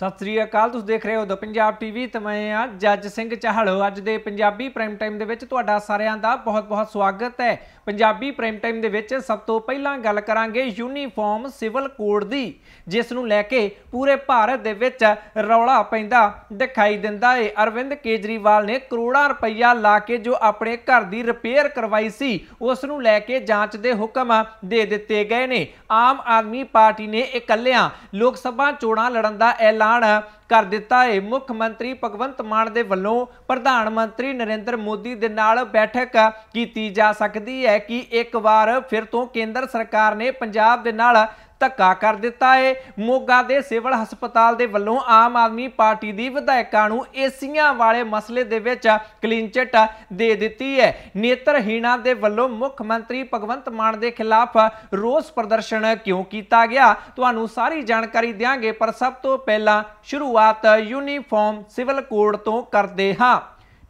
ਸਤਿ ਸ੍ਰੀ ਅਕਾਲ ਤੁਸੀਂ ਦੇਖ ਰਹੇ ਹੋ ਦ ਪੰਜਾਬ ਟੀਵੀ ਤੇ ਮੈਂ ਆ ਜੱਜ ਸਿੰਘ ਚਾਹਲ ਅੱਜ ਦੇ ਪੰਜਾਬੀ ਪ੍ਰਾਈਮ ਟਾਈਮ ਦੇ ਵਿੱਚ ਤੁਹਾਡਾ ਸਾਰਿਆਂ ਦਾ ਬਹੁਤ-ਬਹੁਤ ਸਵਾਗਤ ਹੈ ਪੰਜਾਬੀ ਪ੍ਰਾਈਮ ਟਾਈਮ ਦੇ ਵਿੱਚ ਸਭ ਤੋਂ ਪਹਿਲਾਂ ਗੱਲ ਕਰਾਂਗੇ ਯੂਨੀਫਾਰਮ ਸਿਵਲ ਕੋਡ ਦੀ ਜਿਸ ਨੂੰ ਲੈ ਕੇ ਪੂਰੇ ਭਾਰਤ ਦੇ ਵਿੱਚ ਰੌਲਾ ਪੈਂਦਾ ਦਿਖਾਈ ਦਿੰਦਾ ਹੈ ਅਰਵਿੰਦ ਕੇਜਰੀਵਾਲ ਨੇ ਕਰੋੜਾਂ ਰੁਪਈਆ ਲਾ ਕੇ ਜੋ ਆਪਣੇ ਘਰ ਦੀ ਰਿਪੇਅਰ ਕਰਵਾਈ ਸੀ ਉਸ ਨੂੰ ਲੈ ਕੇ ਜਾਂਚ ਦੇ ਹੁਕਮ ਦੇ ਦਿੱਤੇ ਗਏ ਨੇ ਆਮ ਆਦਮੀ ਪਾਰਟੀ ਨੇ ਇਕੱਲਿਆਂ ਲੋਕ ਸਭਾ ਚੋਣਾਂ ਲੜਨ ਦਾ ਐਲਾਨ ਕਰ ਦਿੱਤਾ ਹੈ ਮੁੱਖ ਮੰਤਰੀ ਭਗਵੰਤ ਮਾਨ ਦੇ ਵੱਲੋਂ ਪ੍ਰਧਾਨ ਮੰਤਰੀ ਨਰਿੰਦਰ ਮੋਦੀ ਦੇ ਨਾਲ ਬੈਠਕ ਕੀਤੀ ਜਾ ਸਕਦੀ ਹੈ ਕਿ ਇੱਕ ਵਾਰ ਫਿਰ ਤੋਂ ਕੇਂਦਰ ਸਰਕਾਰ ਨੇ ਪੰਜਾਬ ਦੇ ਨਾਲ ਧੱਕਾ ਕਰ ਦਿੱਤਾ ਏ ਮੋਗਾ ਦੇ ਸਿਵਲ ਹਸਪਤਾਲ ਦੇ ਵੱਲੋਂ ਆਮ ਆਦਮੀ ਪਾਰਟੀ ਦੀ ਵਿਧਾਇਕਾਂ ਨੂੰ ਏਸੀਆਂ ਵਾਲੇ ਮਸਲੇ ਦੇ ਵਿੱਚ ਕਲੀਨ ਚਿੱਟ ਦੇ ਦਿੱਤੀ ਹੈ ਨੇਤਰਹੀਣਾ ਦੇ ਵੱਲੋਂ ਮੁੱਖ ਮੰਤਰੀ ਭਗਵੰਤ ਮਾਨ ਦੇ ਖਿਲਾਫ ਰੋਸ ਪ੍ਰਦਰਸ਼ਨ ਕਿਉਂ ਕੀਤਾ ਗਿਆ ਤੁਹਾਨੂੰ ਸਾਰੀ ਜਾਣਕਾਰੀ ਦਿਆਂਗੇ ਪਰ ਸਭ ਤੋਂ ਪਹਿਲਾਂ ਸ਼ੁਰੂਆਤ ਯੂਨੀਫਾਰਮ ਸਿਵਲ ਕੋਡ ਤੋਂ ਕਰਦੇ ਹਾਂ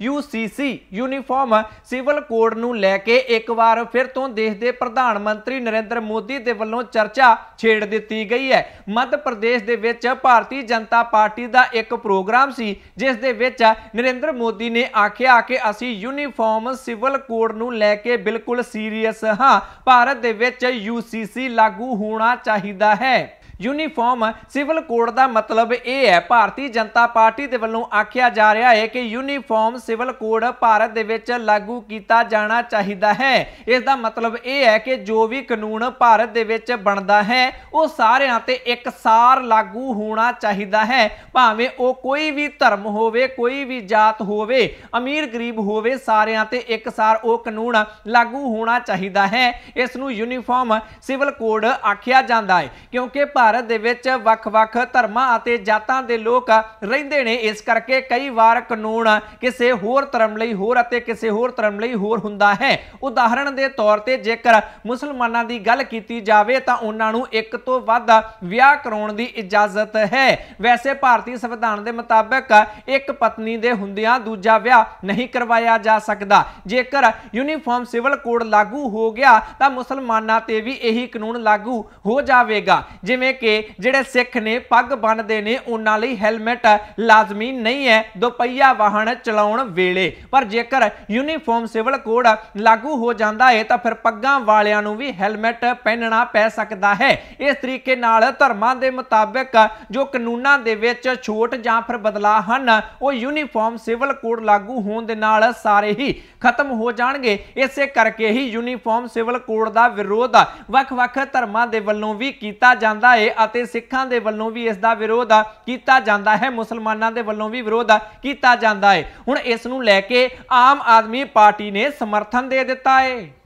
UCC ਯੂਨੀਫਾਰਮ ਸਿਵਲ ਕੋਡ ਨੂੰ ਲੈ ਕੇ ਇੱਕ ਵਾਰ ਫਿਰ ਤੋਂ ਦੇਸ਼ ਦੇ ਪ੍ਰਧਾਨ ਮੰਤਰੀ ਨਰਿੰਦਰ ਮੋਦੀ ਦੇ ਵੱਲੋਂ ਚਰਚਾ ਛੇੜ ਦਿੱਤੀ ਗਈ ਹੈ ਮੱਧ ਪ੍ਰਦੇਸ਼ ਦੇ ਵਿੱਚ ਭਾਰਤੀ ਜਨਤਾ ਪਾਰਟੀ ਦਾ ਇੱਕ ਪ੍ਰੋਗਰਾਮ ਸੀ ਜਿਸ ਦੇ ਵਿੱਚ ਨਰਿੰਦਰ ਮੋਦੀ ਨੇ ਆਖਿਆ ਕਿ ਅਸੀਂ ਯੂਨੀਫਾਰਮ ਸਿਵਲ ਕੋਡ ਨੂੰ ਲੈ ਕੇ ਬਿਲਕੁਲ ਸੀਰੀਅਸ ਹਾਂ ਭਾਰਤ ਦੇ ਵਿੱਚ ਯੂਸੀਸੀ ਲਾਗੂ ਹੋਣਾ ਚਾਹੀਦਾ ਹੈ ਯੂਨੀਫਾਰਮ ਸਿਵਲ ਕੋਡ ਦਾ ਮਤਲਬ ਇਹ ਹੈ ਭਾਰਤੀ ਜਨਤਾ ਪਾਰਟੀ ਦੇ ਵੱਲੋਂ ਆਖਿਆ ਜਾ ਰਿਹਾ ਹੈ ਕਿ ਯੂਨੀਫਾਰਮ ਸਿਵਲ ਕੋਡ ਭਾਰਤ ਦੇ ਵਿੱਚ ਲਾਗੂ ਕੀਤਾ ਜਾਣਾ ਚਾਹੀਦਾ ਹੈ ਇਸ ਦਾ ਮਤਲਬ ਇਹ ਹੈ ਕਿ ਜੋ ਵੀ ਕਾਨੂੰਨ ਭਾਰਤ ਦੇ ਵਿੱਚ ਬਣਦਾ ਹੈ ਉਹ ਸਾਰਿਆਂ ਤੇ ਇੱਕਸਾਰ ਲਾਗੂ ਹੋਣਾ ਚਾਹੀਦਾ ਹੈ ਭਾਵੇਂ ਉਹ ਕੋਈ ਵੀ ਧਰਮ ਹੋਵੇ ਕੋਈ ਵੀ ਜਾਤ ਹੋਵੇ ਅਮੀਰ ਗਰੀਬ ਹੋਵੇ ਸਾਰਿਆਂ ਤੇ ਇੱਕਸਾਰ ਉਹ ਕਾਨੂੰਨ ਲਾਗੂ ਹੋਣਾ ਚਾਹੀਦਾ ਹੈ ਇਸ ਨੂੰ ਯੂਨੀਫਾਰਮ ਸਿਵਲ ਕੋਡ ਆਖਿਆ ਜਾਂਦਾ ਹੈ ਕਿਉਂਕਿ ਭਾਰਤ ਦੇ ਵਿੱਚ ਵੱਖ-ਵੱਖ ਧਰਮਾਂ ਅਤੇ ਜਾਤਾਂ ਦੇ ਲੋਕ ਰਹਿੰਦੇ ਨੇ ਇਸ ਕਰਕੇ ਕਈ ਵਾਰ ਕਾਨੂੰਨ ਕਿਸੇ ਹੋਰ ਧਰਮ ਲਈ ਹੋਰ ਅਤੇ ਕਿਸੇ ਹੋਰ ਧਰਮ ਲਈ ਹੋਰ ਹੁੰਦਾ ਹੈ ਉਦਾਹਰਣ ਦੇ ਤੌਰ ਤੇ ਜੇਕਰ ਮੁਸਲਮਾਨਾਂ ਦੀ ਗੱਲ ਕੀਤੀ ਜਾਵੇ ਤਾਂ ਉਹਨਾਂ ਨੂੰ ਇੱਕ ਤੋਂ ਵੱਧ ਵਿਆਹ ਕਰਾਉਣ ਦੀ ਇਜਾਜ਼ਤ ਹੈ ਵੈਸੇ ਭਾਰਤੀ ਸੰਵਿਧਾਨ ਦੇ ਮੁਤਾਬਕ ਇੱਕ ਪਤਨੀ ਦੇ ਹੁੰਦਿਆਂ ਦੂਜਾ ਵਿਆਹ ਨਹੀਂ ਕਰਵਾਇਆ ਜਾ ਸਕਦਾ ਜੇਕਰ ਯੂਨੀਫਾਰਮ ਸਿਵਲ ਕੋਡ ਲਾਗੂ ਹੋ ਗਿਆ ਤਾਂ ਮੁਸਲਮਾਨਾਂ ਤੇ ਵੀ ਇਹੀ ਕਾਨੂੰਨ ਲਾਗੂ ਹੋ ਜਾਵੇਗਾ ਜਿਵੇਂ ਕਿ ਜਿਹੜੇ ਸਿੱਖ ਨੇ ਪੱਗ ਬੰਨਦੇ ਨੇ ਉਹਨਾਂ ਲਈ ਹੈਲਮਟ ਲਾਜ਼ਮੀ ਨਹੀਂ ਹੈ ਦੁਪਹੀਆ ਵਾਹਨ ਚਲਾਉਣ ਵੇਲੇ ਪਰ ਜੇਕਰ ਯੂਨੀਫਾਰਮ ਸਿਵਲ ਕੋਡ ਲਾਗੂ ਹੋ ਜਾਂਦਾ ਹੈ ਤਾਂ ਫਿਰ ਪੱਗਾਂ ਵਾਲਿਆਂ ਨੂੰ ਵੀ ਹੈਲਮਟ ਪਹਿਨਣਾ ਪੈ ਸਕਦਾ ਹੈ ਇਸ ਤਰੀਕੇ ਨਾਲ ਧਰਮਾਂ ਦੇ ਮੁਤਾਬਕ ਜੋ ਕਾਨੂੰਨਾਂ ਦੇ ਵਿੱਚ ਛੋਟ ਜਾਂ ਫਿਰ ਬਦਲਾਅ ਹਨ ਉਹ ਯੂਨੀਫਾਰਮ ਸਿਵਲ ਕੋਡ ਲਾਗੂ ਹੋਣ ਦੇ ਨਾਲ ਸਾਰੇ ਹੀ ਖਤਮ ਹੋ ਜਾਣਗੇ ਇਸੇ ਕਰਕੇ ਹੀ ਯੂਨੀਫਾਰਮ ਸਿਵਲ ਕੋਡ ਦਾ ਵਿਰੋਧ ਵੱਖ-ਵੱਖ ਧਰਮਾਂ ਦੇ ਵੱਲੋਂ ਵੀ ਕੀਤਾ ਜਾਂਦਾ ਹੈ ਹੈ ਅਤੇ ਸਿੱਖਾਂ ਦੇ ਵੱਲੋਂ ਵੀ ਇਸ ਦਾ ਵਿਰੋਧ ਕੀਤਾ ਜਾਂਦਾ ਹੈ ਮੁਸਲਮਾਨਾਂ ਦੇ ਵੱਲੋਂ ਵੀ ਵਿਰੋਧ ਕੀਤਾ ਜਾਂਦਾ ਹੈ ਹੁਣ ਇਸ ਨੂੰ ਲੈ ਕੇ ਆਮ ਆਦਮੀ ਪਾਰਟੀ ਨੇ ਸਮਰਥਨ ਦੇ ਦਿੱਤਾ ਹੈ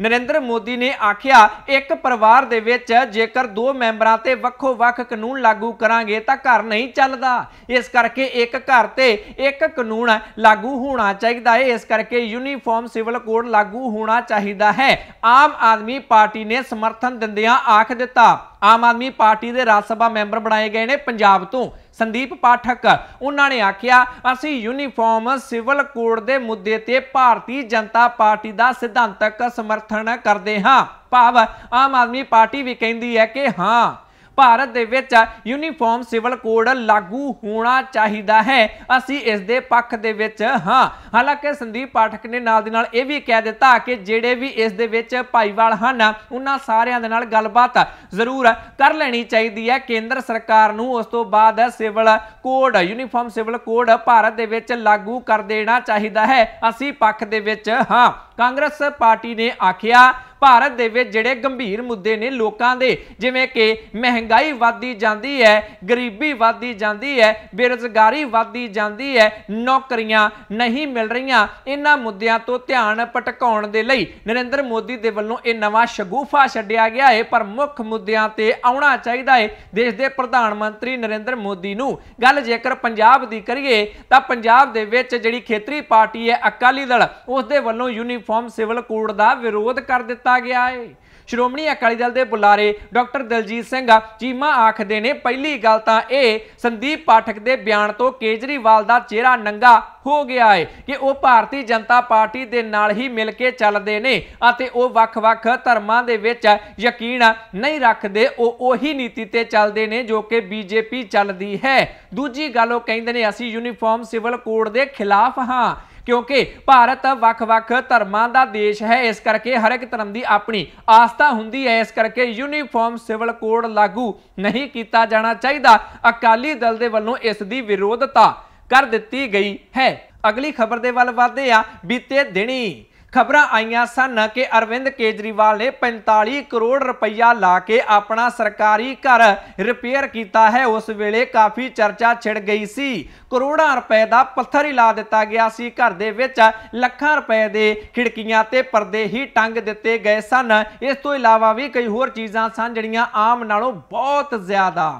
ਨਰਿੰਦਰ ਮੋਦੀ ਨੇ ਆਖਿਆ ਇੱਕ ਪਰਿਵਾਰ ਦੇ ਵਿੱਚ ਜੇਕਰ ਦੋ ਮੈਂਬਰਾਂ ਤੇ ਵੱਖੋ-ਵੱਖ ਕਾਨੂੰਨ ਲਾਗੂ ਕਰਾਂਗੇ ਤਾਂ ਘਰ ਨਹੀਂ ਚੱਲਦਾ ਇਸ ਕਰਕੇ ਇੱਕ ਘਰ ਤੇ ਇੱਕ ਕਾਨੂੰਨ ਲਾਗੂ ਹੋਣਾ ਚਾਹੀਦਾ ਹੈ ਇਸ ਕਰਕੇ ਯੂਨੀਫਾਰਮ ਸਿਵਲ ਕੋਡ ਲਾਗੂ ਹੋਣਾ ਚਾਹੀਦਾ ਹੈ ਆਮ ਆਦਮੀ ਪਾਰਟੀ ਨੇ ਸਮਰਥਨ ਦਿੰਦਿਆਂ ਆਖ ਦਿੱਤਾ ਆਮ ਆਦਮੀ ਪਾਰਟੀ ਦੇ ਰਾਜ ਸਭਾ ਮੈਂਬਰ ਬਣਾਏ ਗਏ ਨੇ ਪੰਜਾਬ ਤੋਂ ਸੰਦੀਪ ਪਾਠਕ ਉਹਨਾਂ ਨੇ ਆਖਿਆ ਅਸੀਂ ਯੂਨੀਫਾਰਮ ਸਿਵਲ ਕੋਡ ਦੇ ਮੁੱਦੇ ਤੇ ਭਾਰਤੀ ਜਨਤਾ ਪਾਰਟੀ ਦਾ ਸਿਧਾਂਤਕ ਸਮਰਥਨ ਕਰਦੇ ਹਾਂ ਭਾਵ ਆਮ ਆਦਮੀ ਪਾਰਟੀ ਵੀ ਕਹਿੰਦੀ ਹੈ ਕਿ ਹਾਂ ਭਾਰਤ ਦੇ ਵਿੱਚ ਯੂਨੀਫਾਰਮ ਸਿਵਲ ਕੋਡ ਲਾਗੂ ਹੋਣਾ ਚਾਹੀਦਾ ਹੈ ਅਸੀਂ ਇਸ ਦੇ ਪੱਖ ਦੇ ਵਿੱਚ ਹਾਂ ਹਾਲਾਂਕਿ ਸੰਦੀਪ ਪਾਠਕ ਨੇ ਨਾਲ ਦੇ ਨਾਲ ਇਹ ਵੀ ਕਹਿ ਦਿੱਤਾ ਕਿ ਜਿਹੜੇ ਵੀ ਇਸ ਦੇ ਵਿੱਚ ਭਾਈਵਾਲ ਹਨ ਉਹਨਾਂ ਸਾਰਿਆਂ ਦੇ ਨਾਲ ਗੱਲਬਾਤ ਜ਼ਰੂਰ ਕਰ ਲੈਣੀ ਚਾਹੀਦੀ ਹੈ ਕੇਂਦਰ ਸਰਕਾਰ ਨੂੰ ਉਸ ਤੋਂ ਬਾਅਦ civil code uniform civil code Bharat ਦੇ ਵਿੱਚ ਲਾਗੂ ਕਰ ਦੇਣਾ ਚਾਹੀਦਾ ਹੈ ਅਸੀਂ ਪੱਖ ਦੇ ਵਿੱਚ ਹਾਂ ਕਾਂਗਰਸ ਪਾਰਟੀ ਨੇ ਆਖਿਆ ਭਾਰਤ ਦੇ ਵਿੱਚ ਜਿਹੜੇ ਗੰਭੀਰ ਮੁੱਦੇ ਨੇ ਲੋਕਾਂ ਦੇ ਜਿਵੇਂ ਕਿ ਮਹਿੰਗਾਈ ਵਧਦੀ ਜਾਂਦੀ ਹੈ ਗਰੀਬੀ ਵਧਦੀ ਜਾਂਦੀ ਹੈ ਬੇਰੋਜ਼ਗਾਰੀ ਵਧਦੀ ਜਾਂਦੀ ਹੈ ਨੌਕਰੀਆਂ ਨਹੀਂ ਮਿਲ ਰਹੀਆਂ ਇਹਨਾਂ ਮੁੱਦਿਆਂ ਤੋਂ ਧਿਆਨ ਭਟਕਾਉਣ ਦੇ ਲਈ ਨਰਿੰਦਰ ਮੋਦੀ ਦੇ ਵੱਲੋਂ ਇਹ ਨਵਾਂ ਸ਼ਗੂਫਾ ਛੱਡਿਆ ਗਿਆ ਹੈ ਪਰ ਮੁੱਖ ਮੁੱਦਿਆਂ ਤੇ ਆਉਣਾ ਚਾਹੀਦਾ ਹੈ ਦੇਸ਼ ਦੇ ਪ੍ਰਧਾਨ ਮੰਤਰੀ ਨਰਿੰਦਰ ਮੋਦੀ ਨੂੰ ਗੱਲ ਜੇਕਰ ਪੰਜਾਬ ਦੀ ਕਰੀਏ ਤਾਂ ਪੰਜਾਬ ਦੇ ਵਿੱਚ ਜਿਹੜੀ ਖੇਤਰੀ ਪਾਰਟੀ ਹੈ ਅਕਾਲੀ ਦਲ ਉਸ ਦੇ ਵੱਲੋਂ ਯੂਨੀਫਾਰਮ ਸਿਵਲ ਕੋਡ ਦਾ ਵਿਰੋਧ ਕਰ ਦਿੱਤਾ ਦਿੱਤਾ ਗਿਆ ਏ ਸ਼੍ਰੋਮਣੀ ਅਕਾਲੀ ਦਲ ਦੇ ਬੁਲਾਰੇ ਡਾਕਟਰ ਦਲਜੀਤ ਸਿੰਘ ਚੀਮਾ ਆਖਦੇ ਨੇ ਪਹਿਲੀ ਗੱਲ ਤਾਂ ਇਹ ਸੰਦੀਪ ਪਾਠਕ ਦੇ ਬਿਆਨ ਤੋਂ ਕੇਜਰੀਵਾਲ ਦਾ ਚਿਹਰਾ ਨੰਗਾ ਹੋ ਗਿਆ ਹੈ ਕਿ ਉਹ ਭਾਰਤੀ ਜਨਤਾ ਪਾਰਟੀ ਦੇ ਨਾਲ ਹੀ ਮਿਲ ਕੇ ਚੱਲਦੇ ਨੇ ਅਤੇ ਉਹ ਵੱਖ-ਵੱਖ ਧਰਮਾਂ ਦੇ ਵਿੱਚ ਯਕੀਨ ਨਹੀਂ ਰੱਖਦੇ ਉਹ ਉਹੀ ਨੀਤੀ ਤੇ ਚੱਲਦੇ ਨੇ ਜੋ ਕਿ ਬੀਜੇਪੀ ਚੱਲਦੀ ਹੈ ਦੂਜੀ ਗੱਲ ਉਹ ਕਹਿੰਦੇ ਨੇ ਅਸੀਂ ਯੂਨੀਫਾਰਮ ਸਿਵਲ ਕੋਡ ਦੇ ਖਿਲਾਫ ਹਾਂ ਕਿਉਂਕਿ ਭਾਰਤ ਵੱਖ-ਵੱਖ ਧਰਮਾਂ ਦਾ ਦੇਸ਼ ਹੈ ਇਸ ਕਰਕੇ ਹਰ ਇੱਕ ਧਰਮ ਦੀ ਆਪਣੀ ਆਸਥਾ ਹੁੰਦੀ ਹੈ ਇਸ ਕਰਕੇ ਯੂਨੀਫਾਰਮ ਸਿਵਲ ਕੋਡ ਲਾਗੂ ਨਹੀਂ ਕੀਤਾ ਜਾਣਾ ਚਾਹੀਦਾ ਅਕਾਲੀ ਦਲ ਦੇ ਵੱਲੋਂ ਇਸ ਦੀ ਵਿਰੋਧਤਾ ਕਰ ਦਿੱਤੀ ਗਈ ਹੈ ਅਗਲੀ ਖਬਰ ਦੇ ਵੱਲ ਵਧਦੇ ਆ ਬੀਤੇ ਦਿਨੀ ਖਬਰਾਂ ਆਈਆਂ ਸਨ ਕਿ ਅਰਵਿੰਦ ਕੇਜਰੀਵਾਲ ਨੇ 45 ਕਰੋੜ ਰੁਪਈਆ ਲਾ ਕੇ ਆਪਣਾ ਸਰਕਾਰੀ ਘਰ ਰਿਪੇਅਰ ਕੀਤਾ ਹੈ ਉਸ ਵੇਲੇ ਕਾਫੀ ਚਰਚਾ ਛਿੜ ਗਈ ਸੀ ਕਰੋੜਾਂ ਰੁਪਏ ਦਾ ਪੱਥਰ ਹੀ ਲਾ ਦਿੱਤਾ ਗਿਆ ਸੀ ਘਰ ਦੇ ਵਿੱਚ ਲੱਖਾਂ ਰੁਪਏ ਦੇ ਖਿੜਕੀਆਂ ਤੇ ਪਰਦੇ ਹੀ ਟੰਗ ਦਿੱਤੇ ਗਏ ਸਨ ਇਸ ਤੋਂ ਇਲਾਵਾ ਵੀ ਕਈ ਹੋਰ ਚੀਜ਼ਾਂ ਸਨ ਜਿਹੜੀਆਂ ਆਮ ਨਾਲੋਂ ਬਹੁਤ ਜ਼ਿਆਦਾ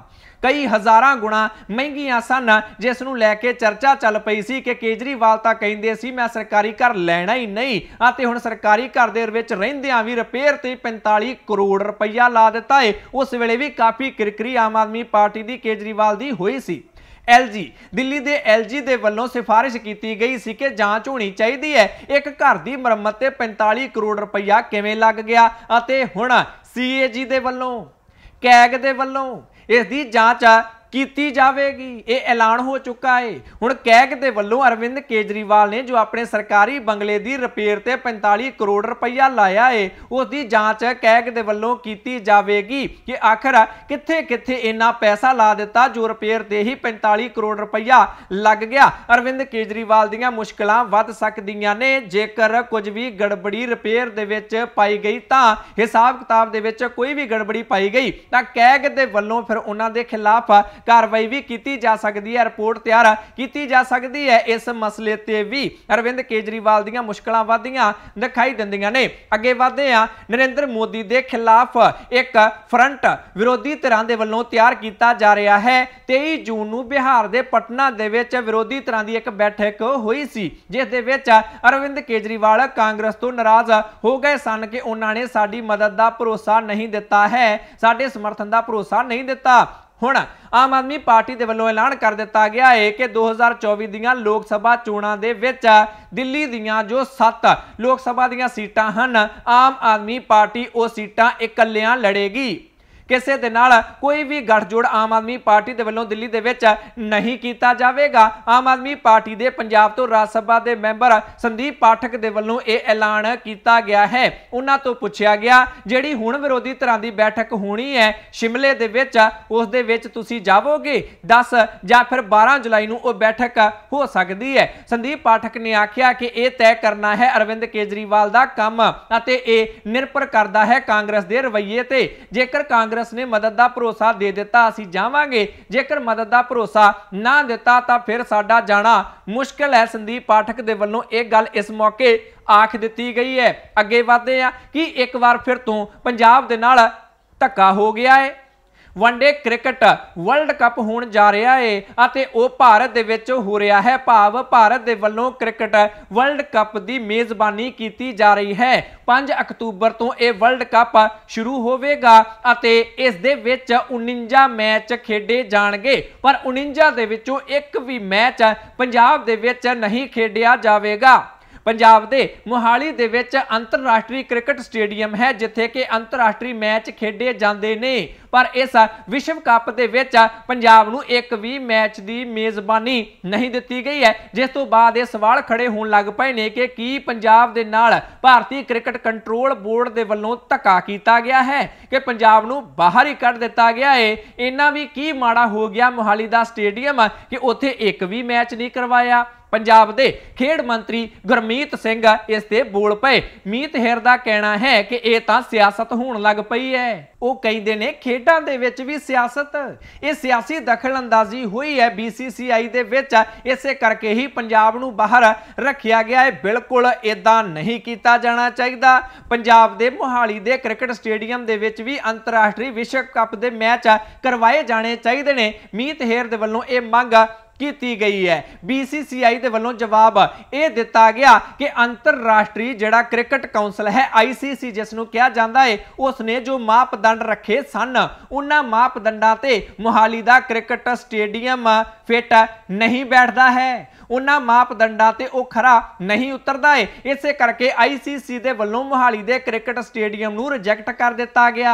ਕਈ ਹਜ਼ਾਰਾਂ ਗੁਣਾ ਮਹਿੰਗੀਆਂ ਸਨ ਜਿਸ ਨੂੰ ਲੈ ਕੇ ਚਰਚਾ ਚੱਲ ਪਈ ਸੀ ਕਿ ਕੇਜਰੀਵਾਲ ਤਾਂ ਕਹਿੰਦੇ ਸੀ ਮੈਂ ਸਰਕਾਰੀ ਘਰ ਲੈਣਾ ਹੀ ਨਹੀਂ ਅਤੇ ਹੁਣ ਸਰਕਾਰੀ ਘਰ ਦੇ ਵਿੱਚ ਰਹਿੰਦਿਆਂ ਵੀ ਰਿਪੇਅਰ ਤੇ 45 ਕਰੋੜ ਰੁਪਈਆ ਲਾ ਦਿੱਤਾ ਏ ਉਸ ਵੇਲੇ ਵੀ ਕਾਫੀ ਕਿਰਕਰੀ ਆਮ ਆਦਮੀ ਪਾਰਟੀ ਦੀ ਕੇਜਰੀਵਾਲ ਦੀ ਹੋਈ ਸੀ LG ਦਿੱਲੀ ਦੇ LG ਦੇ ਵੱਲੋਂ ਸਿਫਾਰਿਸ਼ ਕੀਤੀ ਗਈ ਸੀ ਕਿ ਜਾਂਚ ਹੋਣੀ ਚਾਹੀਦੀ ਹੈ ਇੱਕ ਘਰ ਦੀ ਮੁਰੰਮਤ ਤੇ 45 ਕਰੋੜ ਰੁਪਈਆ ਕਿਵੇਂ ਲੱਗ ਗਿਆ ਅਤੇ ਹੁਣ CAG ਦੇ ਵੱਲੋਂ ਕੈਗ ਦੇ ਵੱਲੋਂ ਇਸ ਦੀ ਜਾਂਚ ਕੀਤੀ ਜਾਵੇਗੀ ਇਹ ਐਲਾਨ ਹੋ ਚੁੱਕਾ ਹੈ ਹੁਣ ਕੈਗ ਦੇ ਵੱਲੋਂ ਅਰਵਿੰਦ ਕੇਜਰੀਵਾਲ ਨੇ ਜੋ ਆਪਣੇ ਸਰਕਾਰੀ ਬੰਗਲੇ ਦੀ ਰਿਪੇਅਰ ਤੇ 45 ਕਰੋੜ ਰੁਪਇਆ ਲਾਇਆ ਹੈ ਉਸ ਦੀ ਜਾਂਚ ਕੈਗ ਦੇ ਵੱਲੋਂ ਕੀਤੀ ਜਾਵੇਗੀ ਕਿ ਆਖਰ ਕਿੱਥੇ ਕਿੱਥੇ ਇੰਨਾ ਪੈਸਾ ਲਾ ਦਿੱਤਾ ਜੋ ਰਿਪੇਅਰ ਤੇ ਹੀ 45 ਕਰੋੜ ਰੁਪਇਆ ਲੱਗ ਗਿਆ ਅਰਵਿੰਦ ਕੇਜਰੀਵਾਲ ਦੀਆਂ ਮੁਸ਼ਕਲਾਂ ਵੱਧ ਸਕਦੀਆਂ ਨੇ ਜੇਕਰ ਕੁਝ ਵੀ ਗੜਬੜੀ ਰਿਪੇਅਰ ਦੇ ਵਿੱਚ ਪਾਈ ਗਈ ਤਾਂ ਹਿਸਾਬ ਕਿਤਾਬ ਦੇ ਵਿੱਚ ਕੋਈ ਵੀ ਗੜਬੜੀ ਪਾਈ ਗਈ ਤਾਂ ਕੈਗ ਦੇ ਵੱਲੋਂ ਫਿਰ ਉਹਨਾਂ ਦੇ ਖਿਲਾਫ ਕਾਰਵਾਈ ਵੀ ਕੀਤੀ ਜਾ ਸਕਦੀ ਹੈ ਰਿਪੋਰਟ ਤਿਆਰ ਕੀਤੀ ਜਾ ਸਕਦੀ ਹੈ ਇਸ ਮਸਲੇ ਤੇ ਵੀ ਅਰਵਿੰਦ ਕੇਜਰੀਵਾਲ ਦੀਆਂ ਮੁਸ਼ਕਲਾਂ ਵਧੀਆਂ ਦਿਖਾਈ ਦਿੰਦੀਆਂ ਨੇ ਅੱਗੇ ਵਧਦੇ ਆ ਨਰਿੰਦਰ ਮੋਦੀ ਦੇ ਖਿਲਾਫ ਇੱਕ ਫਰੰਟ ਵਿਰੋਧੀ ਧਿਰਾਂ ਦੇ ਵੱਲੋਂ ਤਿਆਰ ਕੀਤਾ ਜਾ ਰਿਹਾ ਹੈ 23 ਜੂਨ ਨੂੰ ਬਿਹਾਰ ਦੇ ਪਟਨਾ ਦੇ ਵਿੱਚ ਵਿਰੋਧੀ ਧਿਰਾਂ ਦੀ ਇੱਕ ਬੈਠਕ ਹੋਈ ਸੀ ਜਿਸ ਦੇ ਵਿੱਚ ਅਰਵਿੰਦ ਕੇਜਰੀਵਾਲ ਕਾਂਗਰਸ ਤੋਂ ਨਾਰਾਜ਼ ਹੋ ਗਏ ਸਨ ਕਿ ਉਹਨਾਂ ਨੇ ਸਾਡੀ ਮਦਦ ਦਾ ਭਰੋਸਾ ਨਹੀਂ ਦਿੱਤਾ ਹੈ ਸਾਡੇ ਸਮਰਥਨ ਦਾ ਭਰੋਸਾ ਨਹੀਂ ਦਿੱਤਾ ਹੁਣ ਆਮ ਆਦਮੀ ਪਾਰਟੀ ਦੇ ਵੱਲੋਂ ਐਲਾਨ ਕਰ ਦਿੱਤਾ ਗਿਆ ਹੈ ਕਿ 2024 ਦੀਆਂ ਲੋਕ ਸਭਾ ਚੋਣਾਂ ਦੇ ਵਿੱਚ ਦਿੱਲੀ ਦੀਆਂ ਜੋ 7 ਲੋਕ ਸਭਾ ਦੀਆਂ ਸੀਟਾਂ ਹਨ ਆਮ ਆਦਮੀ ਪਾਰਟੀ ਉਹ ਸੀਟਾਂ ਇਕੱਲਿਆਂ ਲੜੇਗੀ ਕਿਸੇ ਦੇ ਨਾਲ ਕੋਈ ਵੀ ਗੱਠਜੋੜ ਆਮ ਆਦਮੀ ਪਾਰਟੀ ਦੇ ਵੱਲੋਂ ਦਿੱਲੀ ਦੇ ਵਿੱਚ ਨਹੀਂ ਕੀਤਾ ਜਾਵੇਗਾ ਆਮ ਆਦਮੀ ਪਾਰਟੀ ਦੇ ਪੰਜਾਬ ਤੋਂ ਰਾਜ ਸਭਾ ਦੇ ਮੈਂਬਰ ਸੰਦੀਪ ਪਾਠਕ ਦੇ ਵੱਲੋਂ ਇਹ ਐਲਾਨ ਕੀਤਾ ਗਿਆ ਹੈ ਉਹਨਾਂ ਤੋਂ ਪੁੱਛਿਆ ਗਿਆ ਜਿਹੜੀ ਹੁਣ ਵਿਰੋਧੀ ਧਿਰਾਂ ਦੀ ਬੈਠਕ ਹੋਣੀ ਹੈ ਸ਼ਿਮਲੇ ਦੇ ਵਿੱਚ ਉਸ ਦੇ ਵਿੱਚ ਤੁਸੀਂ ਜਾਵੋਗੇ 10 ਜਾਂ ਫਿਰ 12 ਜੁਲਾਈ ਨੂੰ ਉਹ ਬੈਠਕ ਹੋ ਸਕਦੀ ਹੈ ਸੰਦੀਪ ਪਾਠਕ ਨੇ ਆਖਿਆ ਕਿ ਇਹ ਤੈਅ ਕਰਨਾ ਹੈ ਅਰਵਿੰਦ ਕੇਜਰੀਵਾਲ ਦਾ ਕੰਮ ਅਤੇ ਇਹ ਨਿਰਭਰ ਕਰਦਾ ਹੈ ਕਾਂਗਰਸ ਦੇ ਰਵਈਏ ਤੇ ਜੇਕਰ ਕਾਂਗਰਸ ਕਾਂਗਰਸ ਨੇ ਮਦਦ ਦਾ ਭਰੋਸਾ ਦੇ ਦਿੱਤਾ ਅਸੀਂ ਜਾਵਾਂਗੇ ਜੇਕਰ ਮਦਦ ਦਾ ਭਰੋਸਾ ਨਾ ਦਿੱਤਾ ਤਾਂ ਫਿਰ ਸਾਡਾ ਜਾਣਾ ਮੁਸ਼ਕਲ ਹੈ ਸੰਦੀਪ ਪਾਠਕ ਦੇ ਵੱਲੋਂ ਇਹ ਗੱਲ ਇਸ ਮੌਕੇ ਆਖ ਦਿੱਤੀ ਗਈ ਹੈ ਅੱਗੇ ਵਧਦੇ ਆ ਕਿ ਇੱਕ ਵਾਰ ਫਿਰ ਤੋਂ ਪੰਜਾਬ ਦੇ ਨਾਲ ਧੱਕਾ ਹੋ ਗਿਆ ਹੈ ਵਨਡੇ ਕ੍ਰਿਕਟ ਵਰਲਡ ਕੱਪ ਹੋਣ ਜਾ ਰਿਹਾ ਏ ਅਤੇ ਉਹ ਭਾਰਤ ਦੇ ਵਿੱਚ ਹੋ ਰਿਹਾ ਹੈ ਭਾਵ ਭਾਰਤ ਦੇ ਵੱਲੋਂ ਕ੍ਰਿਕਟ ਵਰਲਡ ਕੱਪ ਦੀ ਮੇਜ਼ਬਾਨੀ ਕੀਤੀ ਜਾ ਰਹੀ ਹੈ 5 ਅਕਤੂਬਰ ਤੋਂ ਇਹ ਵਰਲਡ ਕੱਪ ਸ਼ੁਰੂ ਹੋਵੇਗਾ ਅਤੇ ਇਸ ਦੇ ਵਿੱਚ 49 ਮੈਚ ਖੇਡੇ ਜਾਣਗੇ ਪਰ 49 ਦੇ ਵਿੱਚੋਂ ਇੱਕ ਵੀ ਮੈਚ ਪੰਜਾਬ ਦੇ ਵਿੱਚ ਨਹੀਂ ਖੇਡਿਆ ਜਾਵੇਗਾ ਪੰਜਾਬ ਦੇ ਮੋਹਾਲੀ ਦੇ ਵਿੱਚ ਅੰਤਰਰਾਸ਼ਟਰੀ ਕ੍ਰਿਕਟ ਸਟੇਡੀਅਮ ਹੈ ਜਿੱਥੇ ਕਿ ਅੰਤਰਰਾਸ਼ਟਰੀ ਮੈਚ ਖੇਡੇ ਜਾਂਦੇ ਨੇ ਪਰ ਇਸ ਵਿਸ਼ਵ ਕੱਪ ਦੇ ਵਿੱਚ ਪੰਜਾਬ ਨੂੰ ਇੱਕ ਵੀ ਮੈਚ ਦੀ ਮੇਜ਼ਬਾਨੀ ਨਹੀਂ ਦਿੱਤੀ ਗਈ ਹੈ ਜਿਸ ਤੋਂ ਬਾਅਦ ਇਹ ਸਵਾਲ ਖੜੇ ਹੋਣ ਲੱਗ ਪਏ ਨੇ ਕਿ ਕੀ ਪੰਜਾਬ ਦੇ ਨਾਲ ਭਾਰਤੀ ਕ੍ਰਿਕਟ ਕੰਟਰੋਲ ਬੋਰਡ ਦੇ ਵੱਲੋਂ ਧੱਕਾ ਕੀਤਾ ਗਿਆ ਹੈ ਕਿ ਪੰਜਾਬ ਨੂੰ ਬਾਹਰ ਹੀ ਕੱਢ ਦਿੱਤਾ ਗਿਆ ਹੈ ਇੰਨਾ ਵੀ ਕੀ ਮਾੜਾ ਹੋ ਗਿਆ ਮੋਹਾਲੀ ਦਾ ਸਟੇਡੀਅਮ ਕਿ ਉੱਥੇ ਇੱਕ ਵੀ ਮੈਚ ਨਹੀਂ ਕਰਵਾਇਆ ਪੰਜਾਬ ਦੇ ਖੇਡ ਮੰਤਰੀ ਗੁਰਮੀਤ ਸਿੰਘ ਇਸ ਤੇ ਬੋਲ ਪਏ ਮੀਤ ਹੇਰ ਦਾ ਕਹਿਣਾ ਹੈ ਕਿ ਇਹ ਤਾਂ ਸਿਆਸਤ ਹੋਣ ਲੱਗ ਪਈ ਹੈ ਉਹ ਕਹਿੰਦੇ ਨੇ ਖੇਡਾਂ ਦੇ ਵਿੱਚ ਵੀ ਸਿਆਸਤ ਇਹ ਸਿਆਸੀ ਦਖਲਅੰਦਾਜ਼ੀ ਹੋਈ ਹੈ BCCI ਦੇ ਵਿੱਚ ਇਸੇ ਕਰਕੇ ਹੀ ਪੰਜਾਬ ਨੂੰ ਬਾਹਰ ਰੱਖਿਆ ਗਿਆ ਹੈ ਬਿਲਕੁਲ ਇਦਾਂ ਨਹੀਂ ਕੀਤਾ ਜਾਣਾ ਚਾਹੀਦਾ ਪੰਜਾਬ ਦੇ ਮੋਹਾਲੀ ਦੇ ਕ੍ਰਿਕਟ ਸਟੇਡੀਅਮ ਦੇ ਵਿੱਚ ਵੀ ਅੰਤਰਰਾਸ਼ਟਰੀ ਵਿਸ਼ਵ ਕੱਪ ਦੇ ਮੈਚ ਕਰਵਾਏ ਜਾਣੇ ਚਾਹੀਦੇ ਨੇ ਮੀਤ ਹੇਰ ਦੇ ਵੱਲੋਂ ਇਹ ਮੰਗ ਕੀਤੀ ਗਈ ਹੈ BCCI ਦੇ ਵੱਲੋਂ ਜਵਾਬ ਇਹ ਦਿੱਤਾ ਗਿਆ ਕਿ ਅੰਤਰਰਾਸ਼ਟਰੀ ਜਿਹੜਾ ਕ੍ਰਿਕਟ ਕਾਉਂਸਲ ਹੈ ICC ਜਿਸ ਨੂੰ ਕਿਹਾ ਜਾਂਦਾ ਹੈ ਉਸ ਨੇ ਜੋ ਮਾਪਦੰਡ ਰੱਖੇ ਸਨ ਉਹਨਾਂ ਮਾਪਦੰਡਾਂ ਤੇ ਮੁਹਾਲੀ ਦਾ ਕ੍ਰਿਕਟ ਸਟੇਡੀਅਮ ਫਿੱਟ ਨਹੀਂ ਬੈਠਦਾ ਹੈ ਉਹਨਾਂ ਮਾਪਦੰਡਾਂ ਤੇ ਉਹ ਖਰਾ ਨਹੀਂ ਉਤਰਦਾ ਏ ਇਸੇ ਕਰਕੇ ਆਈਸੀਸੀ ਦੇ ਵੱਲੋਂ ਮੁਹਾਲੀ ਦੇ ਕ੍ਰਿਕਟ ਸਟੇਡੀਅਮ ਨੂੰ ਰਿਜੈਕਟ ਕਰ ਦਿੱਤਾ ਗਿਆ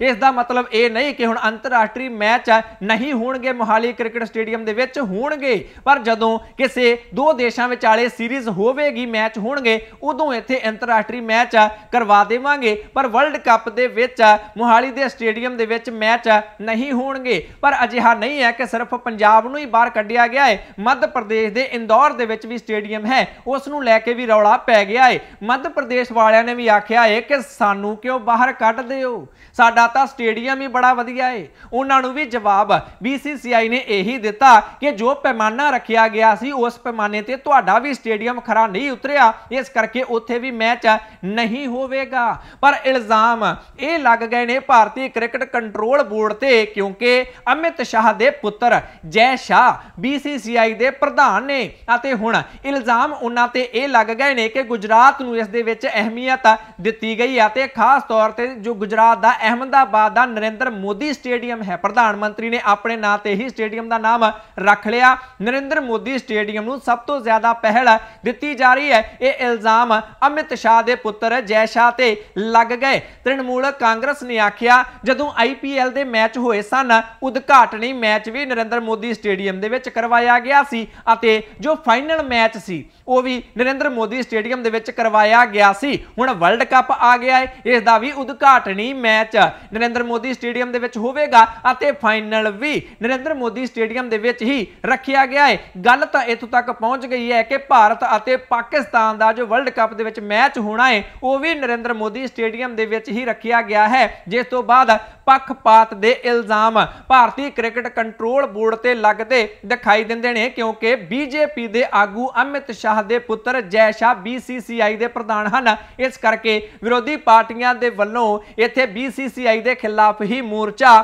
ਇਸ ਦਾ ਮਤਲਬ ਇਹ ਨਹੀਂ ਕਿ ਹੁਣ ਅੰਤਰਰਾਸ਼ਟਰੀ ਮੈਚ ਨਹੀਂ ਹੋਣਗੇ ਮੁਹਾਲੀ ਕ੍ਰਿਕਟ ਸਟੇਡੀਅਮ ਦੇ ਵਿੱਚ ਹੋਣਗੇ ਪਰ ਜਦੋਂ ਕਿਸੇ ਦੋ ਦੇਸ਼ਾਂ ਵਿਚਾਲੇ ਸੀਰੀਜ਼ ਹੋਵੇਗੀ ਮੈਚ ਹੋਣਗੇ ਉਦੋਂ ਇੱਥੇ ਅੰਤਰਰਾਸ਼ਟਰੀ ਮੈਚ ਕਰਵਾ ਦੇਵਾਂਗੇ ਪਰ ਵਰਲਡ ਕੱਪ ਦੇ ਵਿੱਚ ਮੁਹਾਲੀ ਦੇ ਸਟੇਡੀਅਮ ਦੇ ਵਿੱਚ ਮੈਚ ਨਹੀਂ ਹੋਣਗੇ ਪਰ ਅਜਿਹਾ ਨਹੀਂ ਹੈ ਕਿ ਸਿਰਫ ਪੰਜਾਬ ਨੂੰ ਹੀ ਬਾਹਰ ਕੱਢਿਆ ਗਿਆ ਹੈ ਮੱਧ ਪ੍ਰਦੇਸ਼ ਦੇ ਇੰਦੌਰ ਦੇ ਵਿੱਚ ਵੀ ਸਟੇਡੀਅਮ ਹੈ ਉਸ ਨੂੰ ਲੈ ਕੇ ਵੀ ਰੌਲਾ ਪੈ ਗਿਆ ਹੈ ਮੱਧ ਪ੍ਰਦੇਸ਼ ਵਾਲਿਆਂ ਨੇ ਵੀ ਆਖਿਆ ਹੈ ਕਿ ਸਾਨੂੰ ਕਿਉਂ ਬਾਹਰ ਕੱਢਦੇ ਹੋ ਸਾਡਾ ਤਾਂ ਸਟੇਡੀਅਮ ਹੀ ਬੜਾ ਵਧੀਆ ਹੈ ਉਹਨਾਂ ਨੂੰ ਵੀ ਜਵਾਬ ਬੀਸੀਸੀਆਈ ਨੇ ਇਹੀ ਦਿੱਤਾ ਕਿ ਜੋ ਪੈਮਾਨਾ ਰੱਖਿਆ ਗਿਆ ਸੀ ਉਸ ਪੈਮਾਨੇ ਤੇ ਤੁਹਾਡਾ ਵੀ ਸਟੇਡੀਅਮ ਖਰਾ ਨਹੀਂ ਉਤਰਿਆ ਇਸ ਕਰਕੇ ਉੱਥੇ ਵੀ ਮੈਚ ਨਹੀਂ ਹੋਵੇਗਾ ਪਰ ਇਲਜ਼ਾਮ ਇਹ ਲੱਗ ਗਏ ਨੇ ਭਾਰਤੀ ਕ੍ਰਿਕਟ ਕੰਟਰੋਲ ਬੋਰਡ ਤੇ ਕਿਉਂਕਿ ਅਮਿਤ ਸ਼ਾਹ ਦੇ ਪੁੱਤਰ ਜੈ ਸ਼ਾਹ ਬੀਸੀਸੀਆਈ ਦੇ ਪ੍ਰਧਾਨ ਨੇ ਨੇ ਅਤੇ ਹੁਣ ਇਲਜ਼ਾਮ ਉਹਨਾਂ ਤੇ ਇਹ ਲੱਗ ਗਏ ਨੇ ਕਿ ਗੁਜਰਾਤ ਨੂੰ ਇਸ ਦੇ ਵਿੱਚ ਅਹਿਮੀਅਤ ਦਿੱਤੀ ਗਈ ਹੈ ਤੇ ਖਾਸ ਤੌਰ ਤੇ ਜੋ ਗੁਜਰਾਤ ਦਾ ਅਹਿਮਦਾਬਾਦ ਦਾ ਨਰਿੰਦਰ ਮੋਦੀ ਸਟੇਡੀਅਮ ਹੈ ਪ੍ਰਧਾਨ ਮੰਤਰੀ ਨੇ ਆਪਣੇ ਨਾਂ ਤੇ ਹੀ ਸਟੇਡੀਅਮ ਦਾ ਨਾਮ ਰੱਖ ਲਿਆ ਨਰਿੰਦਰ ਮੋਦੀ ਸਟੇਡੀਅਮ ਨੂੰ ਸਭ ਤੋਂ ਜ਼ਿਆਦਾ ਪਹਿਲ ਦਿੱਤੀ ਜਾ ਰਹੀ ਹੈ ਇਹ ਇਲਜ਼ਾਮ ਅਮਿਤ ਸ਼ਾਹ ਦੇ ਪੁੱਤਰ ਜੈ ਸ਼ਾਹ ਤੇ ਲੱਗ ਗਏ ਤ੍ਰਿਣਮੂਲ ਕਾਂਗਰਸ ਨੇ ਆਖਿਆ ਜਦੋਂ ਆਈਪੀਐਲ ਦੇ ਮੈਚ ਹੋਏ ਸਨ ਉਦਘਾਟਨੀ ਮੈਚ ਵੀ ਨਰਿੰਦਰ ਮੋਦੀ ਸਟੇਡੀਅਮ ਦੇ ਵਿੱਚ ਕਰਵਾਇਆ ਗਿਆ ਸੀ ਅਤੇ ਜੋ ਫਾਈਨਲ ਮੈਚ ਸੀ ਉਹ ਵੀ ਨਰਿੰਦਰ ਮੋਦੀ ਸਟੇਡੀਅਮ ਦੇ ਵਿੱਚ ਕਰਵਾਇਆ ਗਿਆ ਸੀ ਹੁਣ ਵਰਲਡ ਕੱਪ ਆ ਗਿਆ ਹੈ ਇਸ ਦਾ ਵੀ ਉਦਘਾਟਨੀ ਮੈਚ ਨਰਿੰਦਰ ਮੋਦੀ ਸਟੇਡੀਅਮ ਦੇ ਵਿੱਚ ਹੋਵੇਗਾ ਅਤੇ ਫਾਈਨਲ ਵੀ ਨਰਿੰਦਰ ਮੋਦੀ ਸਟੇਡੀਅਮ ਦੇ ਵਿੱਚ ਹੀ ਰੱਖਿਆ ਗਿਆ ਹੈ ਗੱਲ ਤਾਂ ਇੱਥੋਂ ਤੱਕ ਪਹੁੰਚ ਗਈ ਹੈ ਕਿ ਭਾਰਤ ਅਤੇ ਪਾਕਿਸਤਾਨ ਦਾ ਜੋ ਵਰਲਡ ਕੱਪ ਦੇ ਵਿੱਚ ਮੈਚ ਹੋਣਾ ਹੈ ਉਹ ਵੀ ਨਰਿੰਦਰ ਮੋਦੀ ਸਟੇਡੀਅਮ ਦੇ ਵਿੱਚ ਹੀ ਰੱਖਿਆ ਗਿਆ ਹੈ ਜਿਸ ਤੋਂ ਬਾਅਦ ਪੱਖਪਾਤ ਦੇ ਇਲਜ਼ਾਮ ਭਾਰਤੀ ਕ੍ਰਿਕਟ ਕੰਟਰੋਲ ਬੋਰਡ ਤੇ ਲੱਗਦੇ ਦਿਖਾਈ ਦਿੰਦੇ ਨੇ ਕਿਉਂਕਿ ਬੀਜੇਪੀ ਦੇ ਆਗੂ ਅਮਿਤ ਸ਼ਾਹ ਦੇ ਪੁੱਤਰ ਜੈ ਸ਼ਾਹ ਬੀਸੀਸੀਆਈ ਦੇ ਪ੍ਰਧਾਨ ਹਨ ਇਸ ਕਰਕੇ ਵਿਰੋਧੀ ਪਾਰਟੀਆਂ ਦੇ ਵੱਲੋਂ ਇੱਥੇ ਬੀਸੀਸੀਆਈ ਦੇ ਖਿਲਾਫ ਹੀ ਮੋਰਚਾ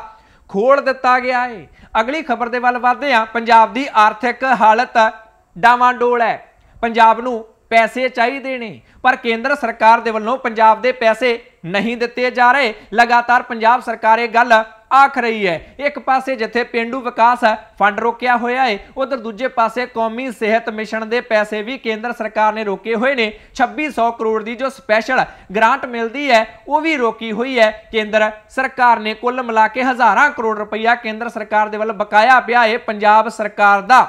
ਖੋਲ ਦਿੱਤਾ ਗਿਆ ਹੈ ਅਗਲੀ ਖਬਰ ਦੇ ਵੱਲ ਵਧਦੇ ਹਾਂ ਪੰਜਾਬ ਦੀ ਆਰਥਿਕ ਹਾਲਤ ਡਾਵਾਂਡੋਲ ਹੈ ਪੰਜਾਬ ਨੂੰ ਪੈਸੇ ਚਾਹੀਦੇ ਨੇ ਪਰ ਕੇਂਦਰ ਸਰਕਾਰ ਦੇ ਵੱਲੋਂ ਪੰਜਾਬ ਦੇ ਪੈਸੇ ਨਹੀਂ ਦਿੱਤੇ ਜਾ ਰਹੇ ਲਗਾਤਾਰ ਪੰਜਾਬ ਸਰਕਾਰ ਇਹ ਗੱਲ ਆਖ ਰਹੀ ਹੈ ਇੱਕ ਪਾਸੇ ਜਿੱਥੇ ਪਿੰਡੂ ਵਿਕਾਸ ਫੰਡ ਰੋਕਿਆ ਹੋਇਆ ਹੈ ਉਧਰ ਦੂਜੇ ਪਾਸੇ ਕੌਮੀ ਸਿਹਤ ਮਿਸ਼ਨ ਦੇ ਪੈਸੇ ਵੀ ਕੇਂਦਰ ਸਰਕਾਰ ਨੇ ਰੋਕੇ ਹੋਏ ਨੇ 2600 ਕਰੋੜ ਦੀ ਜੋ ਸਪੈਸ਼ਲ ਗ੍ਰਾਂਟ ਮਿਲਦੀ ਹੈ ਉਹ ਵੀ ਰੋਕੀ ਹੋਈ ਹੈ ਕੇਂਦਰ ਸਰਕਾਰ ਨੇ ਕੁੱਲ ਮਿਲਾ ਕੇ ਹਜ਼ਾਰਾਂ ਕਰੋੜ ਰੁਪਇਆ ਕੇਂਦਰ ਸਰਕਾਰ ਦੇ ਵੱਲ ਬਕਾਇਆ ਪਿਆ ਹੈ ਪੰਜਾਬ ਸਰਕਾਰ ਦਾ